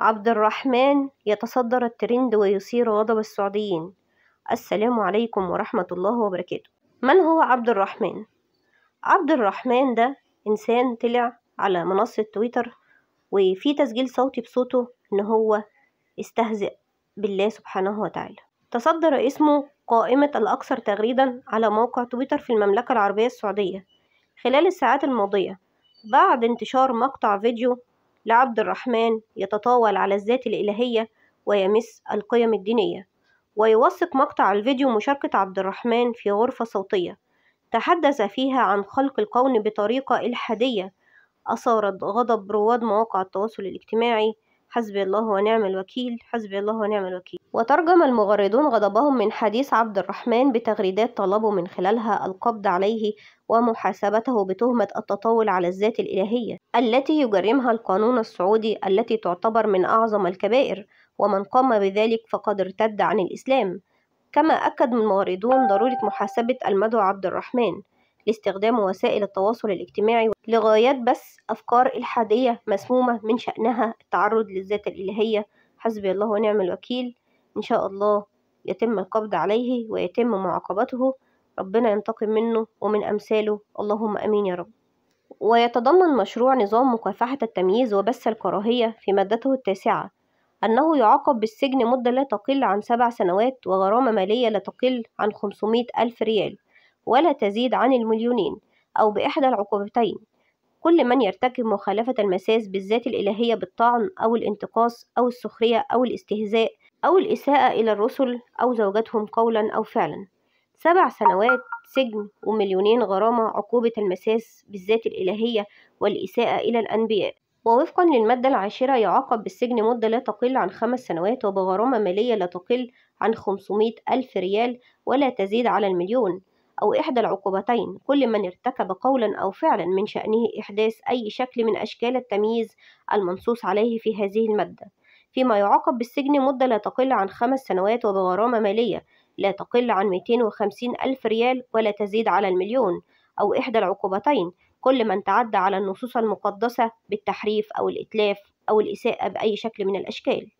عبد الرحمن يتصدر الترند ويثير غضب السعوديين السلام عليكم ورحمة الله وبركاته من هو عبد الرحمن؟ عبد الرحمن ده إنسان طلع على منصة تويتر وفي تسجيل صوتي بصوته إن هو استهزئ بالله سبحانه وتعالى تصدر اسمه قائمة الأكثر تغريدا على موقع تويتر في المملكة العربية السعودية خلال الساعات الماضية بعد انتشار مقطع فيديو لعبد الرحمن يتطاول على الذات الإلهية ويمس القيم الدينية ويوثق مقطع الفيديو مشاركة عبد الرحمن في غرفة صوتية تحدث فيها عن خلق الكون بطريقة إلحادية أثارت غضب رواد مواقع التواصل الاجتماعي حسبي الله ونعم الوكيل حسبي الله ونعم الوكيل وترجم المغردون غضبهم من حديث عبد الرحمن بتغريدات طلبوا من خلالها القبض عليه ومحاسبته بتهمة التطاول على الذات الإلهية التي يجرمها القانون السعودي التي تعتبر من أعظم الكبائر ومن قام بذلك فقد ارتد عن الإسلام كما أكد المغردون ضرورة محاسبة المدعو عبد الرحمن لاستخدام وسائل التواصل الاجتماعي لغايات بس أفكار إلحادية مسمومة من شأنها التعرض للذات الإلهية حسبي الله ونعم الوكيل إن شاء الله يتم القبض عليه ويتم معاقبته ربنا ينتقم منه ومن أمثاله اللهم أمين يا رب ويتضمن مشروع نظام مكافحة التمييز وبث الكراهية في مادته التاسعة أنه يعاقب بالسجن مدة لا تقل عن سبع سنوات وغرامة مالية لا تقل عن 500 ألف ريال ولا تزيد عن المليونين أو بإحدى العقوبتين كل من يرتكب مخالفة المساس بالذات الإلهية بالطعن أو الانتقاص أو السخرية أو الاستهزاء أو الإساءة إلى الرسل أو زوجتهم قولا أو فعلا سبع سنوات سجن ومليونين غرامة عقوبة المساس بالذات الإلهية والإساءة إلى الأنبياء ووفقا للمادة العاشرة يعاقب بالسجن مدة لا تقل عن خمس سنوات وبغرامة مالية لا تقل عن خمسمائة ألف ريال ولا تزيد على المليون أو إحدى العقوبتين كل من ارتكب قولا أو فعلا من شأنه إحداث أي شكل من أشكال التمييز المنصوص عليه في هذه المادة فيما يعاقب بالسجن مدة لا تقل عن خمس سنوات وبغرامة مالية لا تقل عن 250 ألف ريال ولا تزيد على المليون أو إحدى العقوبتين كل من تعدى على النصوص المقدسة بالتحريف أو الإتلاف أو الإساءة بأي شكل من الأشكال